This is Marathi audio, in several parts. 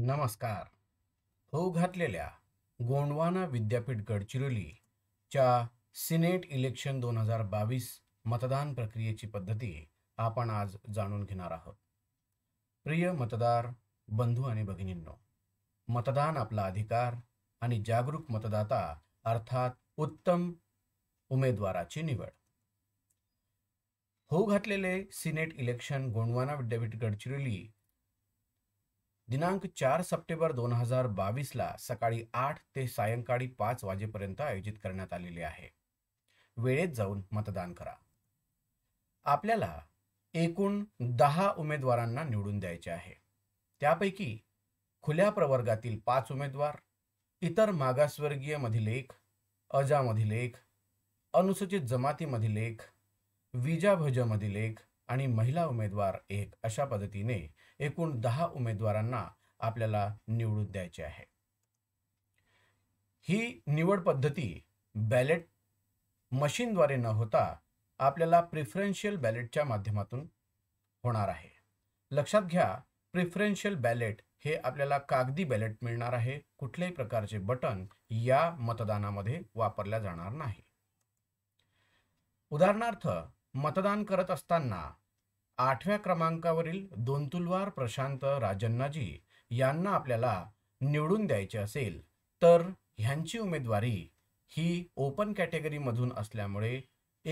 नमस्कार होऊ घातलेल्या गोंडवाना विद्यापीठ गडचिरोलीच्या सिनेट इलेक्शन दोन हजार बावीस मतदान प्रक्रियेची पद्धती आपण आज जाणून घेणार आहोत प्रिय मतदार बंधू आणि भगिनींनो मतदान आपला अधिकार आणि जागरूक मतदाता अर्थात उत्तम उमेदवाराची निवड होऊ घातलेले सिनेट इलेक्शन गोंडवाना विद्यापीठ गडचिरोली दिनांक चार सप्टेंबर दोन हजार बावीसला सकाळी आठ ते सायंकाळी पाच वाजेपर्यंत आयोजित करण्यात आलेले आहे वेळेत जाऊन मतदान करा आपल्याला एकूण दहा उमेदवारांना निवडून द्यायचे आहे त्यापैकी खुल्या प्रवर्गातील पाच उमेदवार इतर मागासवर्गीय मधील एक अजामधील एक अनुसूचित जमातीमधील एक विजाभजमधील एक आणि महिला उमेदवार एक अशा पद्धतीने एकूण दहा उमेदवारांना आपल्याला निवडून द्यायचे आहे ही निवड पद्धती बॅलेट मशीनद्वारे न होता आपल्याला प्रिफरेन्शियल बॅलेटच्या माध्यमातून होणार आहे लक्षात घ्या प्रिफरेन्शियल बॅलेट हे आपल्याला कागदी बॅलेट मिळणार आहे कुठल्याही प्रकारचे बटन या मतदानामध्ये वापरल्या जाणार नाही उदाहरणार्थ मतदान करत असताना आठव्या क्रमांकावरील दोनतुलवार प्रशांत राजन्नाजी यांना आपल्याला निवडून द्यायचे असेल तर ह्यांची उमेदवारी ही ओपन कॅटेगरीमधून असल्यामुळे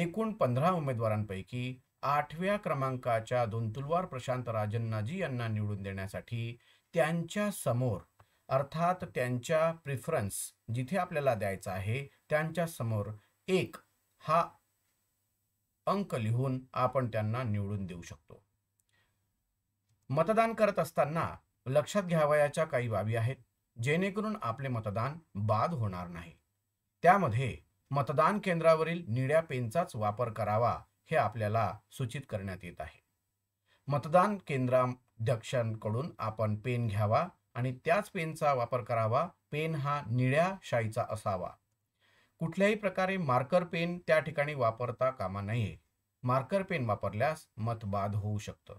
एकूण पंधरा उमेदवारांपैकी आठव्या क्रमांकाच्या दोनतुलवार प्रशांत राजन्नाजी यांना निवडून देण्यासाठी त्यांच्या समोर अर्थात त्यांच्या प्रिफरन्स जिथे आपल्याला द्यायचा आहे त्यांच्या समोर एक हा अंक लिहून आपण त्यांना निवडून देऊ शकतो मतदान करत असताना लक्षात घ्यावयाच्या काही बाबी आहेत जेणेकरून आपले मतदान बाद होणार नाही त्यामध्ये मतदान केंद्रावरील निळ्या पेनचाच वापर करावा हे आपल्याला सूचित करण्यात येत आहे मतदान केंद्राध्यक्षांकडून आपण पेन घ्यावा आणि त्याच पेनचा वापर करावा पेन हा निळ्या शाईचा असावा कुठल्याही प्रकारे मार्कर पेन त्या ठिकाणी वापरता कामा नये मार्कर पेन वापरल्यास मतबाद होऊ शकतं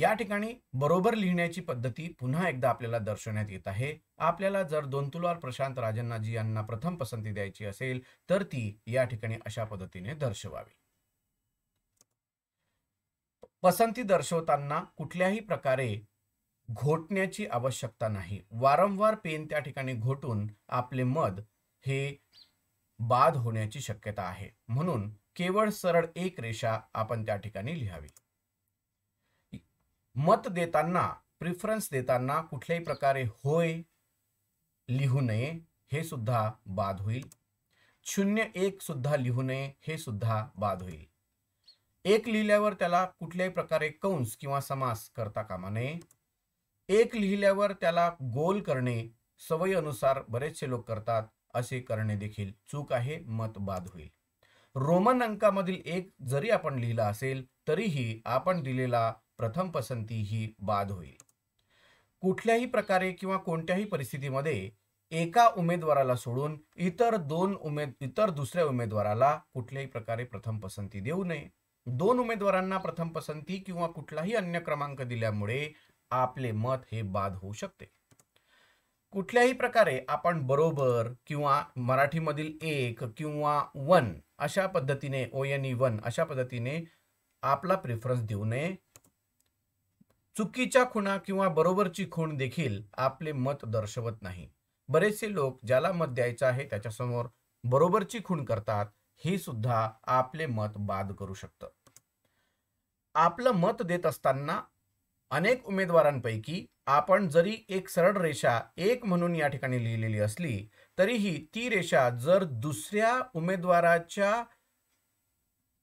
या ठिकाणी बरोबर लिहिण्याची पद्धती पुन्हा एकदा आपल्याला दर्शवण्यात येत आहे आपल्याला जर दोनतुलार प्रशांत राजन्नाजी यांना प्रथम पसंती द्यायची असेल तर ती या ठिकाणी अशा पद्धतीने दर्शवावी पसंती दर्शवताना कुठल्याही प्रकारे घोटण्याची आवश्यकता नाही वारंवार पेन त्या ठिकाणी घोटून आपले मत हे बाद होण्याची शक्यता आहे म्हणून केवळ सरळ एक रेषा आपण त्या ठिकाणी लिहावी मत देताना प्रिफरन्स देताना कुठल्याही प्रकारे होय लिहू नये हे सुद्धा बाद होईल शून्य एक सुद्धा लिहू नये हे सुद्धा बाद होईल एक लिहिल्यावर त्याला कुठल्याही प्रकारे कंस किंवा समास करता कामा नये एक लिहिल्यावर त्याला गोल करणे अनुसार बरेचसे लोक करतात असे करणे देखील चूक आहे मत बाद होईल रोमन अंकामधील एक जरी आपण लिहिला असेल तरीही आपण दिलेला प्रथम पसंती ही बाद होईल कुठल्याही प्रकारे किंवा कोणत्याही परिस्थितीमध्ये एका उमेदवाराला सोडून इतर दोन उमेद इतर दुसऱ्या उमेदवाराला कुठल्याही प्रकारे प्रथम पसंती देऊ नये दोन उमेदवारांना प्रथम पसंती किंवा कुठलाही अन्य क्रमांक दिल्यामुळे आपले मत हे बाद होऊ शकते कुठल्याही प्रकारे आपण बरोबर किंवा मराठीमधील एक किंवा वन अशा पद्धतीने ओ एन ई वन अशा पद्धतीने आपला प्रेफरन्स देऊ नये चुकीच्या खुणा किंवा बरोबरची खूण देखील आपले मत दर्शवत नाही बरेचसे लोक ज्याला मत द्यायचं आहे त्याच्यासमोर बरोबरची खूण करतात हे सुद्धा आपले मत बाद करू शकतं आपलं मत देत असताना अनेक उमेदवारांपैकी आपण जरी एक सरळ रेषा एक म्हणून या ठिकाणी लिहिलेली असली तरीही ती रेषा जर दुसऱ्या उमेदवाराच्या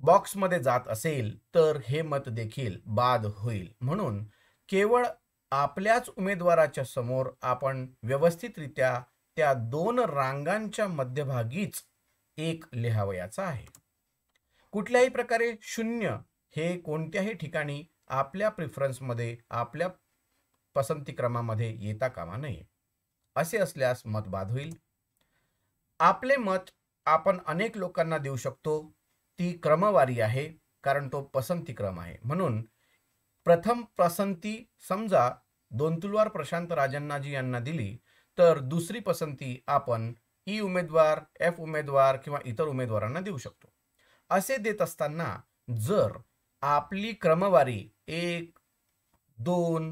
बॉक्समध्ये जात असेल तर हे मत देखील बाद होईल म्हणून केवळ आपल्याच उमेदवाराच्या समोर आपण व्यवस्थितरित्या त्या दोन रांगांच्या मध्यभागीच एक लिहावयाचा आहे कुठल्याही प्रकारे शून्य हे कोणत्याही ठिकाणी आपल्या प्रिफरन्समध्ये आपल्या पसंतीक्रमामध्ये येता कामा नये असे असल्यास मत बाद होईल आपले मत आपण अनेक लोकांना देऊ शकतो ती क्रमवारी आहे कारण तो पसंतीक्रम आहे म्हणून प्रथम पसंती समजा दोनतुलवार प्रशांत राजन्नाजी यांना दिली तर दुसरी पसंती आपण ई उमेदवार एफ उमेदवार किंवा इतर उमेदवारांना देऊ शकतो असे देत असताना जर आपली क्रमवारी एक दोन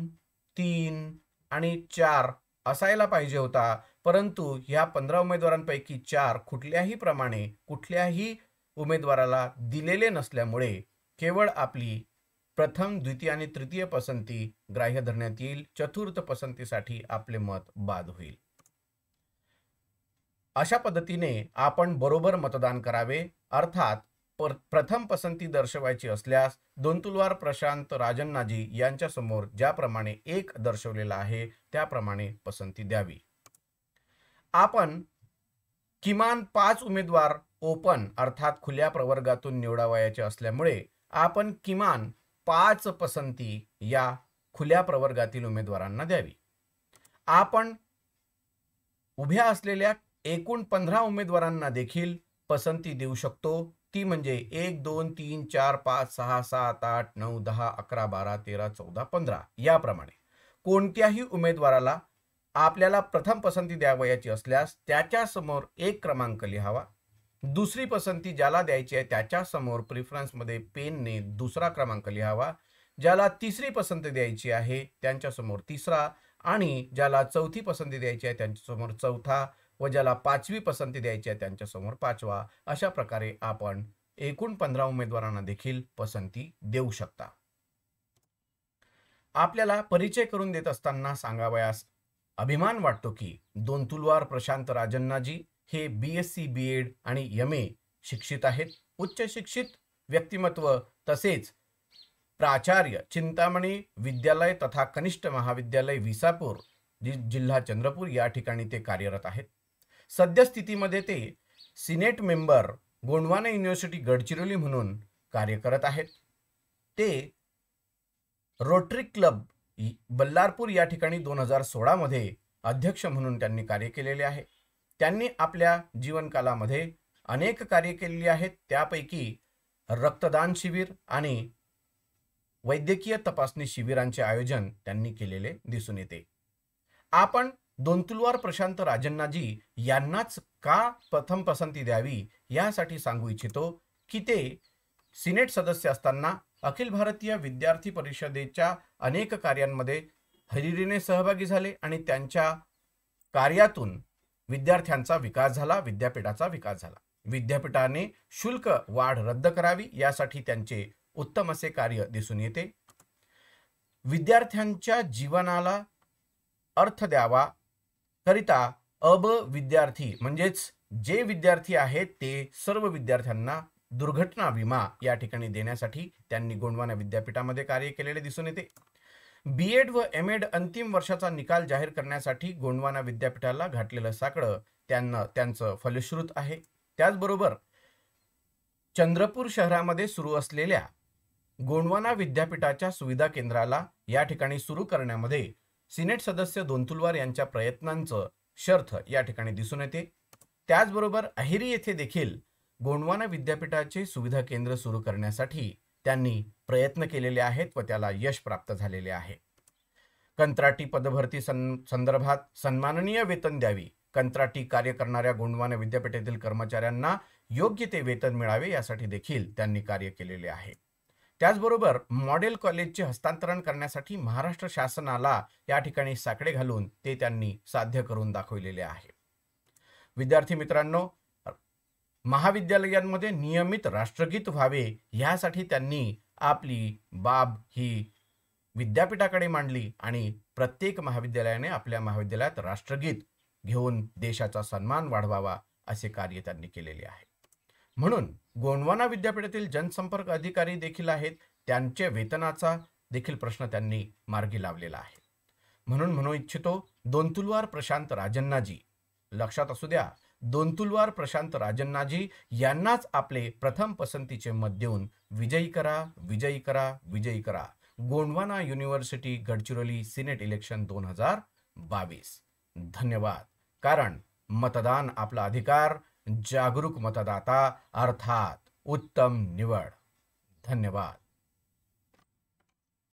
तीन आणि चार असायला पाहिजे होता परंतु ह्या पंधरा उमेदवारांपैकी चार कुठल्याही प्रमाणे कुठल्याही उमेदवाराला दिलेले नसल्यामुळे केवळ आपली प्रथम द्वितीय आणि तृतीय पसंती ग्राह्य धरण्यात येईल चतुर्थ पसंतीसाठी आपले मत बाद होईल अशा पद्धतीने आपण बरोबर मतदान करावे अर्थात पर प्रथम पसंती दर्शवायची असल्यास दोंतुलवार प्रशांत राजन्नाजी यांच्यासमोर ज्याप्रमाणे एक दर्शवलेला आहे त्याप्रमाणे पसंती द्यावी आपण किमान पाच उमेदवार ओपन अर्थात खुल्या प्रवर्गातून निवडावयाचे असल्यामुळे आपण किमान पाच पसंती या खुल्या प्रवर्गातील उमेदवारांना द्यावी आपण उभ्या असलेल्या एकूण पंधरा उमेदवारांना देखील पसंती देऊ शकतो ती म्हणजे एक दोन तीन चार पाच सहा सात आठ नऊ दहा अकरा बारा तेरा चौदा पंधरा याप्रमाणे कोणत्याही उमेदवाराला आपल्याला प्रथम पसंती द्यावयाची असल्यास त्याच्यासमोर एक क्रमांक लिहावा दुसरी पसंती ज्याला द्यायची आहे त्याच्यासमोर प्रिफरन्समध्ये पेनने दुसरा क्रमांक लिहावा ज्याला तिसरी पसंती द्यायची आहे त्यांच्यासमोर तिसरा आणि ज्याला चौथी पसंती द्यायची आहे त्यांच्यासमोर चौथा व ज्याला पाचवी पसंती द्यायची आहे त्यांच्यासमोर पाचवा अशा प्रकारे आपण एकूण पंधरा उमेदवारांना देखील पसंती देऊ शकता आपल्याला परिचय करून देत असताना सांगावयास अभिमान वाटतो की दोनतुलवार प्रशांत राजन्नाजी हे B S C B Ed आणि एम ए शिक्षित आहेत उच्च शिक्षित व्यक्तिमत्व तसेच प्राचार्य चिंतामणी विद्यालय तथा कनिष्ठ महाविद्यालय विसापूर जिल्हा चंद्रपूर या ठिकाणी ते कार्यरत आहेत सद्यस्थितीमध्ये ते senate member Gondwana university Gadchiroli म्हणून कार्य करत आहेत ते रोटरी क्लब बल्लारपूर या ठिकाणी दोन हजार सोळामध्ये अध्यक्ष म्हणून त्यांनी कार्य केलेले आहे त्यांनी आपल्या जीवनकालामध्ये अनेक कार्य केलेली आहेत त्यापैकी रक्तदान शिबिर आणि वैद्यकीय तपासणी शिबिरांचे आयोजन त्यांनी केलेले दिसून येते आपण दोनतुलवार प्रशांत राजन्नाजी यांनाच का प्रथम पसंती द्यावी यासाठी सांगू इच्छितो की ते सिनेट सदस्य असताना अखिल भारतीय विद्यार्थी परिषदेच्या अनेक कार्यांमध्ये हरिरीने सहभागी झाले आणि त्यांच्या कार्यातून विद्यार्थ्यांचा विकास झाला विद्यापीठाचा विकास झाला विद्यापीठाने शुल्क वाढ रद्द करावी यासाठी त्यांचे उत्तम असे कार्य दिसून येते विद्यार्थ्यांच्या जीवनाला अर्थ द्यावा करिता अब विद्यार्थी म्हणजेच जे विद्यार्थी आहेत ते सर्व विद्यार्थ्यांना दुर्घटना विमा या ठिकाणी देण्यासाठी त्यांनी गोंडवाना विद्यापीठामध्ये कार्य केलेले दिसून येते बी एड व एम एड अंतिम वर्षाचा निकाल जाहीर करण्यासाठी गोंडवाना विद्यापीठाला घातलेलं साकडं त्यांना त्यांचं फलश्रुत आहे त्याचबरोबर चंद्रपूर शहरामध्ये सुरू असलेल्या गोंडवाना विद्यापीठाच्या सुविधा केंद्राला या ठिकाणी सुरू करण्यामध्ये सिनेट सदस्य दोनतुलवार यांच्या प्रयत्नांचं शर्थ या ठिकाणी दिसून येते त्याचबरोबर अहिरी येथे देखील गोंडवाना विद्यापीठाचे सुविधा केंद्र सुरू करण्यासाठी त्यांनी प्रयत्न केलेले आहेत व त्याला यश प्राप्त झालेले आहे कंत्राटी पदभरती सं संदर्भात सन्माननीय वेतन द्यावी कंत्राटी कार्य करणाऱ्या गोंडवाना विद्यापीठातील कर्मचाऱ्यांना योग्य ते वेतन मिळावे यासाठी देखील त्यांनी कार्य केलेले आहे त्याचबरोबर मॉडेल कॉलेजचे हस्तांतरण करण्यासाठी महाराष्ट्र शासनाला या ठिकाणी साकडे घालून ते त्यांनी साध्य करून दाखवलेले आहे विद्यार्थी मित्रांनो महाविद्यालयांमध्ये नियमित राष्ट्रगीत व्हावे यासाठी त्यांनी आपली बाब ही विद्यापीठाकडे मांडली आणि प्रत्येक महाविद्यालयाने आपल्या महाविद्यालयात राष्ट्रगीत घेऊन देशाचा सन्मान वाढवावा असे कार्य त्यांनी केलेले आहे म्हणून गोंडवाना विद्यापीठातील जनसंपर्क अधिकारी देखील आहेत त्यांच्या वेतनाचा देखील प्रश्न त्यांनी मार्गी लावलेला आहे म्हणून म्हणू इच्छितो दोनतुलवार प्रशांत राजन्नाजी लक्षात असू द्या दोनतुलवार प्रशांत राजन्नाजी यांनाच आपले प्रथम पसंतीचे मत देऊन विजयी करा विजयी करा विजयी करा Gondwana university Gadchiroli senate election दोन हजार बावीस धन्यवाद कारण मतदान आपला अधिकार जागरूक मतदाता अर्थात उत्तम निवड धन्यवाद